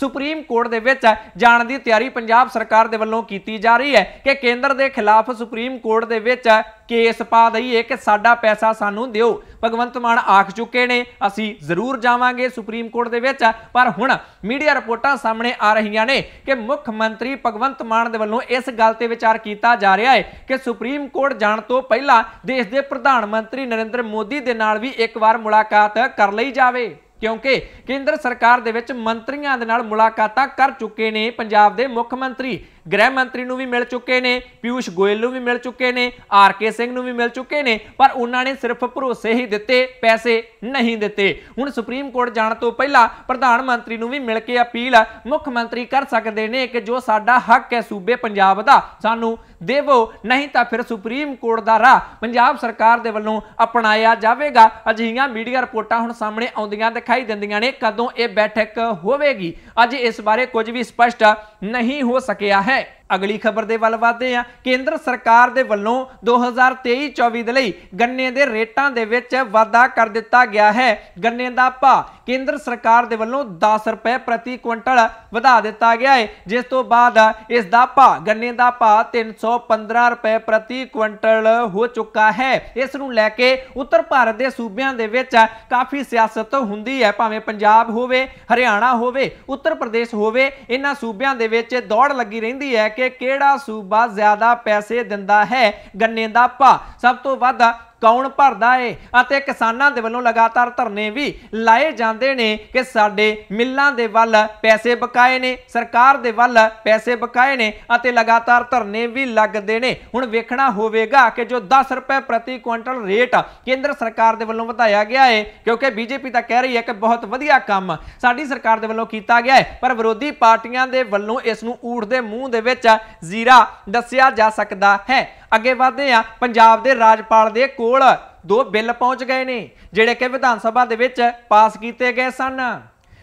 ਸੁਪਰੀਮ ਕੋਰਟ ਦੇ ਵਿੱਚ ਜਾਣ ਦੀ ਤਿਆਰੀ ਪੰਜਾਬ ਸਰਕਾਰ ਦੇ ਵੱਲੋਂ ਕੀਤੀ ਜਾ ਰਹੀ ਹੈ ਕਿ ਕੇਂਦਰ ਦੇ ਖਿਲਾਫ ਸੁਪਰੀਮ ਕੋਰਟ ਦੇ ਵਿੱਚ ਕੇਸ ਪਾ ਦਈਏ ਕਿ ਸਾਡਾ ਪੈਸਾ ਸਾਨੂੰ ਦਿਓ ਭਗਵੰਤ ਮਾਨ ਆਖ ਚੁੱਕੇ ਨੇ ਅਸੀਂ ਜ਼ਰੂਰ ਜਾਵਾਂਗੇ ਸੁਪਰੀਮ ਕੋਰਟ ਦੇ ਵਿੱਚ ਪਰ ਹੁਣ ਮੀਡੀਆ ਰਿਪੋਰਟਾਂ ਸਾਹਮਣੇ ਆ ਰਹੀਆਂ ਨੇ ਕਿ ਮੁੱਖ ਮੰਤਰੀ ਭਗਵੰਤ ਮਾਨ ਦੇ ਵੱਲੋਂ ਇਸ ਗੱਲ ਤੇ ਵਿਚਾਰ ਕੀਤਾ ਜਾ ਰਿਹਾ ਹੈ ਕਿ ਸੁਪਰੀਮ ਕੋਰਟ ਜਾਣ ਤੋਂ ਪਹਿਲਾਂ ਦੇਸ਼ ਦੇ ਪ੍ਰਧਾਨ ਮੰਤਰੀ ਨਰਿੰਦਰ ਮੋਦੀ ਦੇ ਨਾਲ ਵੀ ਇੱਕ ਵਾਰ ਮੁਲਾਕਾਤ ਕਰ ਲਈ ਜਾਵੇ ਕਿਉਂਕਿ ਕੇਂਦਰ ਸਰਕਾਰ ਦੇ ਵਿੱਚ ਮੰਤਰੀਆਂ ਦੇ ਨਾਲ ਮੁਲਾਕਾਤਾਂ ਕਰ ਚੁੱਕੇ ਨੇ ਪੰਜਾਬ ਦੇ ਮੁੱਖ ਮੰਤਰੀ ਗ੍ਰਹਿ ਮੰਤਰੀ ਨੂੰ ਵੀ ਮਿਲ ਚੁੱਕੇ ਨੇ ਪਿਊਸ਼ ਗੋਇਲ ਨੂੰ ਵੀ ਮਿਲ ਚੁੱਕੇ ਨੇ ਆਰ ਕੇ ਸਿੰਘ ਨੂੰ ਵੀ ਮਿਲ ਚੁੱਕੇ ਨੇ ਪਰ ਉਹਨਾਂ ਨੇ ਸਿਰਫ ਭਰੋਸੇ ਹੀ ਦਿੱਤੇ ਪੈਸੇ ਨਹੀਂ ਦਿੱਤੇ ਹੁਣ ਸੁਪਰੀਮ ਕੋਰਟ ਜਾਣ ਤੋਂ ਪਹਿਲਾਂ ਪ੍ਰਧਾਨ ਮੰਤਰੀ ਨੂੰ ਵੀ ਮਿਲ ਕੇ ਅਪੀਲ ਮੁੱਖ ਮੰਤਰੀ ਕਰ ਸਕਦੇ ਨੇ ਕਿ ਜੋ ਸਾਡਾ ਹੱਕ ਹੈ ਸੂਬੇ ਪੰਜਾਬ ਦਾ ਸਾਨੂੰ ਦੇਵੋ ਨਹੀਂ ਤਾਂ ਫਿਰ ਸੁਪਰੀਮ ਕੋਰਟ ਦਾ ਰਾਹ ਪੰਜਾਬ ਸਰਕਾਰ ਦੇ ਵੱਲੋਂ ਅਪਣਾਇਆ ਜਾਵੇਗਾ ਅਜਿਹੀਆਂ ਮੀਡੀਆ ਰਿਪੋਰਟਾਂ ਹੁਣ ਸਾਹਮਣੇ ਆਉਂਦੀਆਂ ਦਿਖਾਈ ਦਿੰਦੀਆਂ ਨੇ ਕਦੋਂ ਇਹ ਬੈਠਕ ਹੋਵੇਗੀ ਅੱਜ ਇਸ ਬਾਰੇ ਕੁਝ ਵੀ ਸਪਸ਼ਟ ਨਹੀਂ ਹੋ ਸਕਿਆ ਹੈ ਅਗਲੀ ਖਬਰ ਦੇ ਵੱਲ ਵਧਦੇ ਆ ਕੇਂਦਰ ਸਰਕਾਰ ਦੇ ਵੱਲੋਂ 2023-24 ਦੇ ਲਈ ਗੰਨੇ ਦੇ ਰੇਟਾਂ ਦੇ ਵਿੱਚ ਵਾਧਾ ਕਰ ਦਿੱਤਾ ਗਿਆ ਹੈ ਗੰਨੇ ਦਾ ਭਾਅ ਕੇਂਦਰ ਸਰਕਾਰ ਦੇ ਵੱਲੋਂ 10 ਰੁਪਏ ਪ੍ਰਤੀ ਕੁਇੰਟਲ ਵਧਾ ਦਿੱਤਾ ਗਿਆ ਹੈ ਜਿਸ ਤੋਂ ਬਾਅਦ ਇਸ ਦਾ ਭਾਅ ਗੰਨੇ ਦਾ ਭਾਅ 315 ਰੁਪਏ ਪ੍ਰਤੀ ਕੁਇੰਟਲ ਹੋ ਚੁੱਕਾ ਹੈ ਇਸ ਨੂੰ ਲੈ ਕੇ ਉੱਤਰ ਭਾਰਤ ਦੇ ਸੂਬਿਆਂ ਦੇ ਵਿੱਚ ਕਾਫੀ ਸਿਆਸਤ ਹੁੰਦੀ ਹੈ ਭਾਵੇਂ ਪੰਜਾਬ ਹੋਵੇ ਹਰਿਆਣਾ ਹੋਵੇ ਉੱਤਰ ਪ੍ਰਦੇਸ਼ ਹੋਵੇ ਇਹਨਾਂ ਸੂਬਿਆਂ ਦੇ ਵਿੱਚ ਦੌੜ ਲੱਗੀ ਰਹਿੰਦੀ ਹੈ ਕੇ ਕਿਹੜਾ ਸੂਬਾ ਜ਼ਿਆਦਾ ਪੈਸੇ ਦਿੰਦਾ ਹੈ ਗੰਨੇ ਦਾ ਭਾ ਸਭ ਤੋਂ ਵੱਧ ਕੌਣ ਭਰਦਾ ਏ ਅਤੇ ਕਿਸਾਨਾਂ ਦੇ ਵੱਲੋਂ ਲਗਾਤਾਰ ਧਰਨੇ ਵੀ ਲਾਏ ਜਾਂਦੇ ਨੇ ਕਿ ਸਾਡੇ ਮਿੱਲਾਂ ਦੇ ਵੱਲ ਪੈਸੇ ਬਕਾਏ ਨੇ ਸਰਕਾਰ ਦੇ ਵੱਲ ਪੈਸੇ ਬਕਾਏ ਨੇ ਅਤੇ ਲਗਾਤਾਰ ਧਰਨੇ ਵੀ ਲੱਗਦੇ ਨੇ ਹੁਣ ਵੇਖਣਾ ਹੋਵੇਗਾ ਕਿ ਜੋ 10 ਰੁਪਏ ਪ੍ਰਤੀ ਕੁਇੰਟਲ ਰੇਟ ਕੇਂਦਰ ਸਰਕਾਰ ਦੇ ਵੱਲੋਂ ਵਧਾਇਆ ਗਿਆ ਏ ਕਿਉਂਕਿ ਬੀਜੇਪੀ ਤਾਂ ਕਹਿ ਰਹੀ ਹੈ ਕਿ ਬਹੁਤ ਵਧੀਆ ਕੰਮ ਸਾਡੀ ਸਰਕਾਰ ਦੇ ਵੱਲੋਂ ਕੀਤਾ ਗਿਆ ਹੈ ਪਰ ਵਿਰੋਧੀ ਪਾਰਟੀਆਂ ਦੇ ਵੱਲੋਂ ਇਸ ਨੂੰ ਊਠ ਦੇ ਮੂੰਹ ਦੇ ਵਿੱਚ ਜ਼ੀਰਾ ਦੱਸਿਆ ਜਾ ਸਕਦਾ ਹੈ ਅੱਗੇ ਵਧਦੇ ਆ ਪੰਜਾਬ ਦੇ ਰਾਜਪਾਲ ਦੇ ਕੋਲ ਦੋ ਬਿੱਲ ਪਹੁੰਚ ਗਏ ਨੇ ਜਿਹੜੇ ਕਿ ਵਿਧਾਨ ਸਭਾ ਦੇ ਵਿੱਚ ਪਾਸ ਕੀਤੇ ਗਏ ਸਨ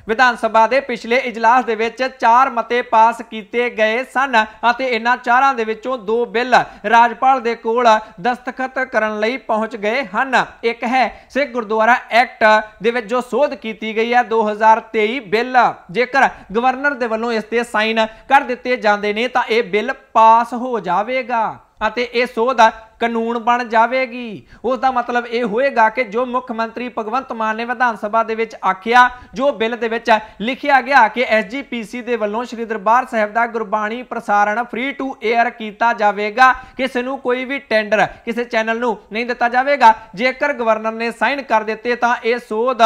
ਵਿਧਾਨ ਸਭਾ ਦੇ ਪਿਛਲੇ ਇਜਲਾਸ ਦੇ ਵਿੱਚ ਚਾਰ ਮਤੇ ਪਾਸ ਕੀਤੇ ਗਏ ਸਨ ਅਤੇ ਇਹਨਾਂ ਚਾਰਾਂ ਦੇ ਵਿੱਚੋਂ ਦੋ ਬਿੱਲ ਰਾਜਪਾਲ ਦੇ ਕੋਲ ਦਸਤਖਤ ਕਰਨ ਲਈ ਪਹੁੰਚ ਗਏ ਹਨ ਇੱਕ ਹੈ ਸਿੱਖ ਗੁਰਦੁਆਰਾ ਐਕਟ ਦੇ ਵਿੱਚ ਜੋ ਸੋਧ ਕੀਤੀ ਗਈ ਹੈ 2023 ਬਿੱਲ ਜੇਕਰ ਗਵਰਨਰ ਦੇ ਵੱਲੋਂ ਇਸ ਤੇ ਸਾਈਨ ਕਰ ਦਿੱਤੇ ਜਾਂਦੇ ਨੇ ਤਾਂ ਇਹ ਬਿੱਲ ਪਾਸ ਹੋ ਜਾਵੇਗਾ ਅਤੇ ਇਹ ਸੋਧ ਕਾਨੂੰਨ ਬਣ ਜਾਵੇਗੀ ਉਸ ਦਾ ਮਤਲਬ ਇਹ ਹੋਏਗਾ ਕਿ ਜੋ ਮੁੱਖ ਮੰਤਰੀ ਭਗਵੰਤ ਮਾਨ ਨੇ ਵਿਧਾਨ ਸਭਾ ਦੇ ਵਿੱਚ ਆਖਿਆ ਜੋ ਬਿੱਲ ਦੇ ਵਿੱਚ ਲਿਖਿਆ ਗਿਆ ਕਿ ਐਸਜੀਪੀਸੀ ਦੇ ਵੱਲੋਂ ਸ਼੍ਰੀ ਦਰਬਾਰ ਸਾਹਿਬ ਦਾ ਗੁਰਬਾਣੀ ਪ੍ਰਸਾਰਣ ਫ੍ਰੀ ਟੂ 에ਅਰ ਕੀਤਾ ਜਾਵੇਗਾ ਕਿਸੇ ਨੂੰ ਕੋਈ ਵੀ ਟੈਂਡਰ ਕਿਸੇ ਚੈਨਲ ਨੂੰ ਨਹੀਂ ਦਿੱਤਾ ਜਾਵੇਗਾ ਜੇਕਰ ਗਵਰਨਰ ਨੇ ਸਾਈਨ ਕਰ ਦਿੱਤੇ ਤਾਂ ਇਹ ਸੋਧ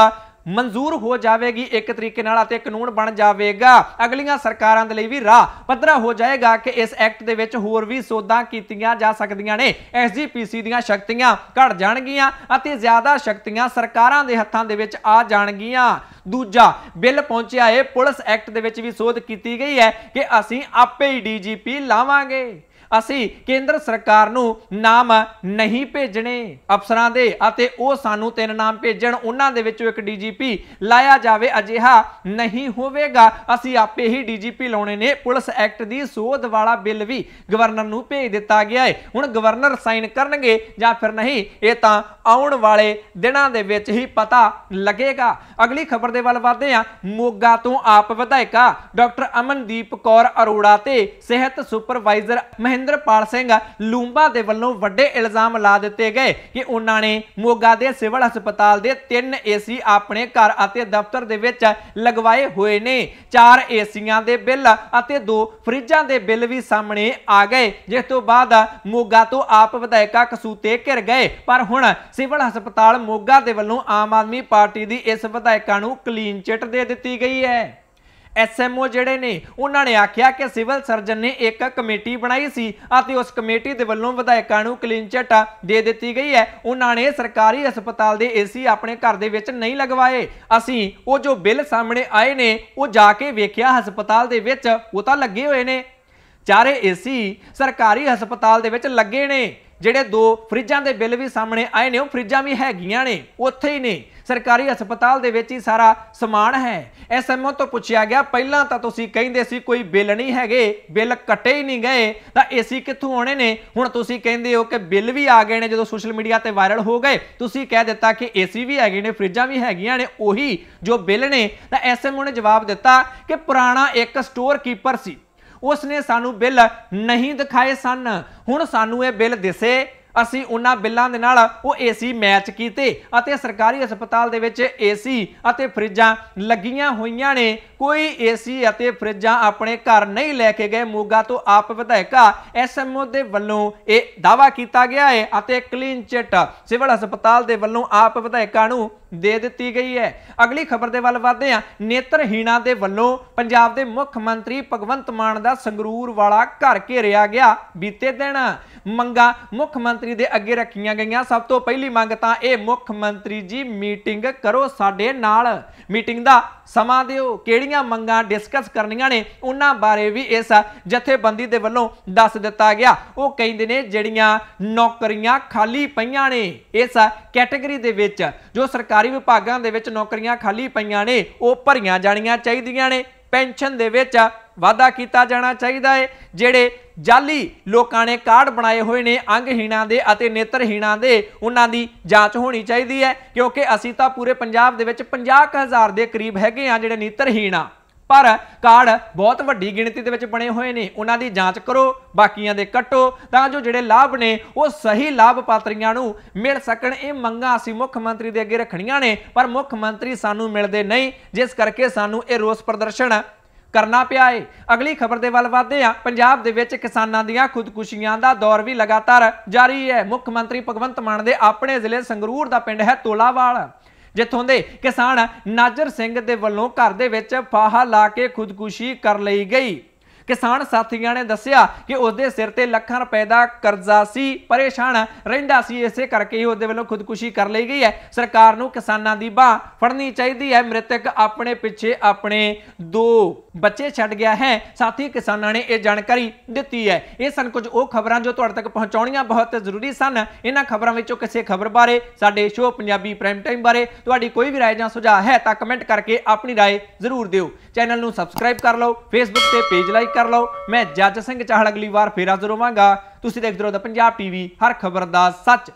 ਮਨਜ਼ੂਰ ਹੋ ਜਾਵੇਗੀ ਇੱਕ ਤਰੀਕੇ ਨਾਲ ਅਤੇ ਕਾਨੂੰਨ ਬਣ ਜਾਵੇਗਾ ਅਗਲੀਆਂ ਸਰਕਾਰਾਂ ਦੇ ਲਈ ਵੀ ਰਾਹ ਪੱਧਰਾ ਹੋ ਜਾਏਗਾ ਕਿ ਇਸ ਐਕਟ ਦੇ ਵਿੱਚ ਹੋਰ ਵੀ ਸੋਧਾਂ ਕੀਤੀਆਂ ਜਾ ਸਕਦੀਆਂ ਨੇ ਐਸਜੀਪੀਸੀ ਦੀਆਂ ਸ਼ਕਤੀਆਂ ਘਟ ਜਾਣਗੀਆਂ ਅਤੇ ਜ਼ਿਆਦਾ ਸ਼ਕਤੀਆਂ ਸਰਕਾਰਾਂ ਦੇ ਹੱਥਾਂ ਦੇ ਵਿੱਚ ਆ ਜਾਣਗੀਆਂ ਦੂਜਾ ਬਿੱਲ ਪਹੁੰਚਿਆ ਹੈ ਪੁਲਿਸ ਐਕਟ ਦੇ ਵਿੱਚ ਵੀ ਸੋਧ ਕੀਤੀ ਗਈ ਹੈ ਕਿ ਅਸੀਂ ਆਪੇ ਹੀ ਡੀਜੀਪੀ ਲਾਵਾਂਗੇ ਅਸੀਂ ਕੇਂਦਰ ਸਰਕਾਰ ਨੂੰ ਨਾਮ ਨਹੀਂ ਭੇਜਣੇ ਅਫਸਰਾਂ ਦੇ ਅਤੇ ਉਹ ਸਾਨੂੰ ਤਿੰਨ ਨਾਮ ਭੇਜਣ ਉਹਨਾਂ ਦੇ ਵਿੱਚੋਂ ਇੱਕ ਡੀਜੀਪੀ ਲਾਇਆ ਜਾਵੇ ਅਜਿਹਾ ਨਹੀਂ ਹੋਵੇਗਾ ਅਸੀਂ ਆਪੇ ਹੀ ਡੀਜੀਪੀ ਲਾਉਣੇ ਨੇ ਪੁਲਿਸ ਐਕਟ ਦੀ ਸੋਧ ਵਾਲਾ ਬਿੱਲ ਵੀ ਗਵਰਨਰ ਨੂੰ ਭੇਜ ਦਿੱਤਾ ਗਿਆ ਹੈ ਹੁਣ ਗਵਰਨਰ ਸਾਈਨ ਕਰਨਗੇ ਜਾਂ ਫਿਰ ਨਹੀਂ ਇਹ ਤਾਂ ਆਉਣ ਵਾਲੇ ਦਿਨਾਂ ਦੇ ਵਿੱਚ ਹੀ ਪਤਾ ਲੱਗੇਗਾ ਅਗਲੀ ਖਬਰ ਦੇ ਵੱਲ ਵਧਦੇ ਹਾਂ ਮੋਗਾ ਤੋਂ ਆਪ ਵਿਧਾਇਕਾ ਡਾਕਟਰ ਅਮਨਦੀਪ ਕੌਰ ਅਰੋੜਾ ਤੇ ਸਿਹਤ ਸੁਪਰਵਾਈਜ਼ਰ ਮਹ ਮਹਿੰਦਰਪਾਲ ਸਿੰਘ ਲੂੰਬਾ ਦੇ ਵੱਲੋਂ ਵੱਡੇ ਇਲਜ਼ਾਮ ਲਾ ਦਿੱਤੇ ਗਏ ਕਿ ਉਹਨਾਂ ਨੇ ਮੋਗਾ ਦੇ ਸਿਵਲ ਹਸਪਤਾਲ ਦੇ 3 ਏਸੀ ਆਪਣੇ ਘਰ ਅਤੇ ਦਫ਼ਤਰ ਦੇ ਵਿੱਚ ਲਗਵਾਏ ਹੋਏ ਨੇ 4 ਏਸੀਆਂ ਦੇ ਬਿੱਲ ਅਤੇ 2 ਫਰਿੱਜਾਂ ਦੇ ਬਿੱਲ ਵੀ ਸਾਹਮਣੇ ਆ ਗਏ ਜਿਸ ਤੋਂ ਬਾਅਦ ਮੋਗਾ ਤੋਂ ਆਪ ਵਿਧਾਇਕਾ ਕਸੂਤੇ ਘਿਰ ਗਏ ਪਰ ਹੁਣ ਸਿਵਲ ਹਸਪਤਾਲ ਮੋਗਾ ਦੇ ਵੱਲੋਂ ਆਮ ਆਦਮੀ ਪਾਰਟੀ ਦੀ ਇਸ ਵਿਧਾਇਕਾ ਨੂੰ ਕਲੀਨ ਚਿੱਟ ਦੇ ਦਿੱਤੀ ਗਈ ਹੈ ਐਸਐਮਓ ਜਿਹੜੇ ਨੇ ਉਹਨਾਂ ਨੇ ਆਖਿਆ ਕਿ ਸਿਵਲ ਸਰਜਨ ਨੇ ਇੱਕ ਕਮੇਟੀ ਬਣਾਈ ਸੀ ਅਤੇ ਉਸ ਕਮੇਟੀ ਦੇ ਵੱਲੋਂ ਵਿਧਾਇਕਾਂ ਨੂੰ ਕਲੀਨ ਚਿੱਟ ਦੇ ਦਿੱਤੀ ਗਈ ਹੈ ਉਹਨਾਂ ਨੇ ਸਰਕਾਰੀ ਹਸਪਤਾਲ ਦੇ ਏਸੀ ਆਪਣੇ ਘਰ ਦੇ ਵਿੱਚ ਨਹੀਂ ਲਗਵਾਏ ਅਸੀਂ ਉਹ ਜੋ ਬਿੱਲ ਸਾਹਮਣੇ ਆਏ ਨੇ ਉਹ ਜਾ ਕੇ ਵੇਖਿਆ ਹਸਪਤਾਲ ਦੇ ਵਿੱਚ ਉਹ ਤਾਂ ਲੱਗੇ ਹੋਏ ਨੇ ਚਾਰੇ ਏਸੀ ਸਰਕਾਰੀ ਹਸਪਤਾਲ ਦੇ ਵਿੱਚ ਲੱਗੇ ਨੇ ਜਿਹੜੇ ਦੋ ਫ੍ਰਿਜਾਂ ਦੇ ਬਿੱਲ ਵੀ ਸਾਹਮਣੇ ਆਏ ਨੇ ਉਹ ਫ੍ਰਿਜਾਂ ਵੀ ਹੈਗੀਆਂ ਨੇ ਉੱਥੇ ਹੀ ਨੇ ਸਰਕਾਰੀ ਹਸਪਤਾਲ ਦੇ ਵਿੱਚ ਹੀ ਸਾਰਾ ਸਮਾਨ ਹੈ ਐਸਐਮਓ ਤੋਂ ਪੁੱਛਿਆ ਗਿਆ ਪਹਿਲਾਂ ਤਾਂ ਤੁਸੀਂ ਕਹਿੰਦੇ ਸੀ ਕੋਈ ਬਿੱਲ ਨਹੀਂ ਹੈਗੇ ਬਿੱਲ ਕੱਟੇ ਹੀ ਨਹੀਂ ਗਏ ਤਾਂ ਏਸੀ ਕਿੱਥੋਂ ਆਉਣੇ ਨੇ ਹੁਣ ਤੁਸੀਂ ਕਹਿੰਦੇ ਹੋ ਕਿ ਬਿੱਲ ਵੀ ਆ ਗਏ ਨੇ ਜਦੋਂ ਸੋਸ਼ਲ ਮੀਡੀਆ ਤੇ ਵਾਇਰਲ ਹੋ ਗਏ ਤੁਸੀਂ ਕਹਿ ਦਿੱਤਾ ਕਿ ਏਸੀ ਵੀ ਹੈਗੇ ਨੇ ਫ੍ਰਿਜਾਂ ਵੀ ਹੈਗੀਆਂ ਨੇ ਉਹੀ ਜੋ ਬਿੱਲ ਨੇ ਤਾਂ ਐਸਐਮਓ ਨੇ ਜਵਾਬ ਦਿੱਤਾ ਕਿ ਪੁਰਾਣਾ ਇੱਕ ਸਟੋਰ ਕੀਪਰ ਸੀ ਉਸ ਨੇ ਸਾਨੂੰ ਬਿੱਲ ਨਹੀਂ ਦਿਖਾਏ ਸਨ ਹੁਣ ਸਾਨੂੰ ਇਹ ਬਿੱਲ ਦਿਸੇ ਅਸੀਂ ਉਹਨਾਂ ਬਿੱਲਾਂ ਦੇ ਨਾਲ ਉਹ ਏਸੀ ਮੈਚ ਕੀਤੇ ਅਤੇ ਸਰਕਾਰੀ ਹਸਪਤਾਲ ਦੇ ਵਿੱਚ ਏਸੀ ਅਤੇ ਫਰਿੱਜਾਂ ਲੱਗੀਆਂ ਹੋਈਆਂ ਨੇ ਕੋਈ ਏਸੀ ਅਤੇ ਫਰਿੱਜਾਂ ਆਪਣੇ ਘਰ ਨਹੀਂ ਲੈ ਕੇ ਗਏ ਮੋਗਾ ਤੋਂ ਆਪ ਵਿਧਾਇਕਾ ਐਸਐਮਓ ਦੇ ਵੱਲੋਂ ਇਹ ਦਾਵਾ ਕੀਤਾ ਗਿਆ ਹੈ ਅਤੇ ਕਲੀਨ ਚਿੱਟ ਸਿਵਲ ਹਸਪਤਾਲ ਦੇ ਵੱਲੋਂ ਆਪ ਵਿਧਾਇਕਾ ਨੂੰ ਦੇ ਦਿੱਤੀ ਗਈ ਹੈ ਅਗਲੀ ਖਬਰ ਦੇ ਵੱਲ ਵਧਦੇ ਹਾਂ ਨੇਤਰਹੀਣਾ ਦੇ ਵੱਲੋਂ ਪੰਜਾਬ ਦੇ ਮੁੱਖ ਮੰਤਰੀ ਭਗਵੰਤ ਮਾਨ ਦਾ ਸੰਗਰੂਰ ਵਾਲਾ ਘਰ ਘੇਰਿਆ ਗਿਆ ਬੀਤੇ ਦਿਨ ਮੰਗਾ ਮੁੱਖ ਮੰਤਰੀ ਮੰਤਰੀ ਦੇ ਅੱਗੇ ਰੱਖੀਆਂ ਗਈਆਂ ਸਭ ਤੋਂ ਪਹਿਲੀ ਮੰਗ ਤਾਂ ਇਹ ਮੁੱਖ ਮੰਤਰੀ ਜੀ ਮੀਟਿੰਗ ਕਰੋ ਸਾਡੇ ਨਾਲ ਮੀਟਿੰਗ ਦਾ ਸਮਾਂ ਦਿਓ ਕਿਹੜੀਆਂ ਮੰਗਾਂ ਡਿਸਕਸ ਕਰਨੀਆਂ ਨੇ ਉਹਨਾਂ ਬਾਰੇ ਵੀ ਇਸ ਜਥੇਬੰਦੀ ਦੇ ਵੱਲੋਂ ਦੱਸ ਦਿੱਤਾ ਗਿਆ ਉਹ ਕਹਿੰਦੇ ਨੇ ਜਿਹੜੀਆਂ ਨੌਕਰੀਆਂ ਖਾਲੀ ਪਈਆਂ ਨੇ ਇਸ ਕੈਟਾਗਰੀ ਦੇ ਵਿੱਚ ਜੋ ਸਰਕਾਰੀ ਵਿਭਾਗਾਂ ਦੇ ਵਿੱਚ ਨੌਕਰੀਆਂ ਖਾਲੀ ਪਈਆਂ ਨੇ ਉਹ ਭਰੀਆਂ ਜਾਣੀਆਂ ਚਾਹੀਦੀਆਂ ਨੇ ਪੈਨਸ਼ਨ ਦੇ ਵਿੱਚ ਵਾਧਾ ਕੀਤਾ ਜਾਣਾ ਚਾਹੀਦਾ ਹੈ ਜਿਹੜੇ ਜਾਲੀ ਲੋਕਾਂ ਨੇ ਕਾਰਡ ਬਣਾਏ ਹੋਏ ਨੇ ਅੰਗਹੀਣਾਂ ਦੇ ਅਤੇ ਨੇਤਰਹੀਣਾਂ ਦੇ ਉਹਨਾਂ ਦੀ ਜਾਂਚ ਹੋਣੀ ਚਾਹੀਦੀ ਹੈ ਕਿਉਂਕਿ ਅਸੀਂ ਤਾਂ ਪੂਰੇ ਪੰਜਾਬ ਦੇ ਵਿੱਚ 50000 ਦੇ ਕਰੀਬ ਹੈਗੇ ਆ ਜਿਹੜੇ ਨੇਤਰਹੀਣਾਂ ਪਰ ਕਾਰਡ ਬਹੁਤ ਵੱਡੀ ਗਿਣਤੀ ਦੇ ਵਿੱਚ ਬਣੇ ਹੋਏ ਨੇ ਉਹਨਾਂ ਦੀ ਜਾਂਚ ਕਰੋ ਬਾਕੀਆਂ ਦੇ ਕੱਟੋ ਤਾਂ ਜੋ ਜਿਹੜੇ ਲਾਭ ਨੇ ਉਹ ਸਹੀ ਲਾਭ ਪਾਤਰੀਆਂ ਨੂੰ ਮਿਲ ਸਕਣ ਇਹ ਮੰਗਾਂ ਅਸੀਂ ਮੁੱਖ ਮੰਤਰੀ ਦੇ ਅੱਗੇ ਰੱਖਣੀਆਂ ਨੇ ਪਰ ਮੁੱਖ ਮੰਤਰੀ ਸਾਨੂੰ ਮਿਲਦੇ ਨਹੀਂ ਜਿਸ ਕਰਕੇ ਸਾਨੂੰ ਇਹ ਰੋਸ ਪ੍ਰਦਰਸ਼ਨ ਕਰਨਾ ਪਿਆ ਏ ਅਗਲੀ ਖਬਰ ਦੇ ਵੱਲ ਵਧਦੇ ਆ ਪੰਜਾਬ ਦੇ ਵਿੱਚ ਕਿਸਾਨਾਂ ਦੀਆਂ ਖੁਦਕੁਸ਼ੀਆਂ ਦਾ ਦੌਰ ਵੀ ਲਗਾਤਾਰ ਜਾਰੀ ਹੈ ਮੁੱਖ ਮੰਤਰੀ ਭਗਵੰਤ ਮਾਨ ਦੇ ਆਪਣੇ ਜ਼ਿਲ੍ਹੇ ਸੰਗਰੂਰ ਦਾ ਪਿੰਡ ਹੈ ਤੋਲਾਵਾਲ ਜਿੱਥੋਂ ਦੇ ਕਿਸਾਨ ਨਾਜਰ ਸਿੰਘ ਦੇ ਵੱਲੋਂ ਘਰ ਦੇ ਵਿੱਚ ਫਾਹਾ ਲਾ ਕੇ ਖੁਦਕੁਸ਼ੀ ਕਰ ਲਈ ਗਈ ਕਿਸਾਨ ਸਾਥੀਆਂ ਨੇ ਦੱਸਿਆ ਕਿ ਉਸਦੇ ਸਿਰ ਤੇ ਲੱਖਾਂ ਰੁਪਏ ਦਾ ਕਰਜ਼ਾ ਸੀ ਪਰੇਸ਼ਾਨ ਰਹਿੰਦਾ ਸੀ ਇਸੇ ਕਰਕੇ ਹੀ ਉਹਦੇ ਵੱਲੋਂ ਖੁਦਕੁਸ਼ੀ ਕਰ ਲਈ ਗਈ ਹੈ ਸਰਕਾਰ ਨੂੰ ਕਿਸਾਨਾਂ ਦੀ ਬਾਹ ਫੜਨੀ ਚਾਹੀਦੀ ਹੈ ਮ੍ਰਿਤਕ ਆਪਣੇ ਪਿੱਛੇ ਆਪਣੇ ਦੋ ਬੱਚੇ ਛੱਡ ਗਿਆ ਹੈ ਸਾਥੀ ਕਿਸਾਨਾਂ ਨੇ ਇਹ ਜਾਣਕਾਰੀ ਦਿੱਤੀ ਹੈ ਇਹ ਸਨ ਕੁਝ ਉਹ ਖਬਰਾਂ ਜੋ ਤੁਹਾਡੇ ਤੱਕ ਪਹੁੰਚਾਉਣੀਆਂ ਬਹੁਤ ਜ਼ਰੂਰੀ ਸਨ ਇਹਨਾਂ ਖਬਰਾਂ ਵਿੱਚੋਂ ਕਿਸੇ ਖਬਰ ਬਾਰੇ ਸਾਡੇ ਸ਼ੋਅ ਪੰਜਾਬੀ ਪ੍ਰਾਈਮ ਟਾਈਮ ਬਾਰੇ ਤੁਹਾਡੀ ਕੋਈ ਵੀ رائے ਜਾਂ ਸੁਝਾਅ ਹੈ ਤਾਂ ਕਮੈਂਟ ਕਰਕੇ ਆਪਣੀ رائے ਜ਼ਰੂਰ ਦਿਓ ਚੈਨਲ ਨੂੰ ਸਬਸਕ੍ਰਾਈਬ ਕਰ ਲਓ ਫੇਸਬੁੱਕ ਤੇ ਪੇਜ ਲਾਈਕ ਕਰ ਲਓ ਮੈਂ ਜੱਜ ਸਿੰਘ ਚਾਹਲ ਅਗਲੀ ਵਾਰ ਫੇਰ ਹਾਜ਼ਰ ਹੋਵਾਂਗਾ ਤੁਸੀਂ ਦੇਖਦੇ ਰਹੋ ਦਾ ਪੰਜਾਬ ਟੀਵੀ ਹਰ ਖਬਰ ਦਾ ਸੱਚ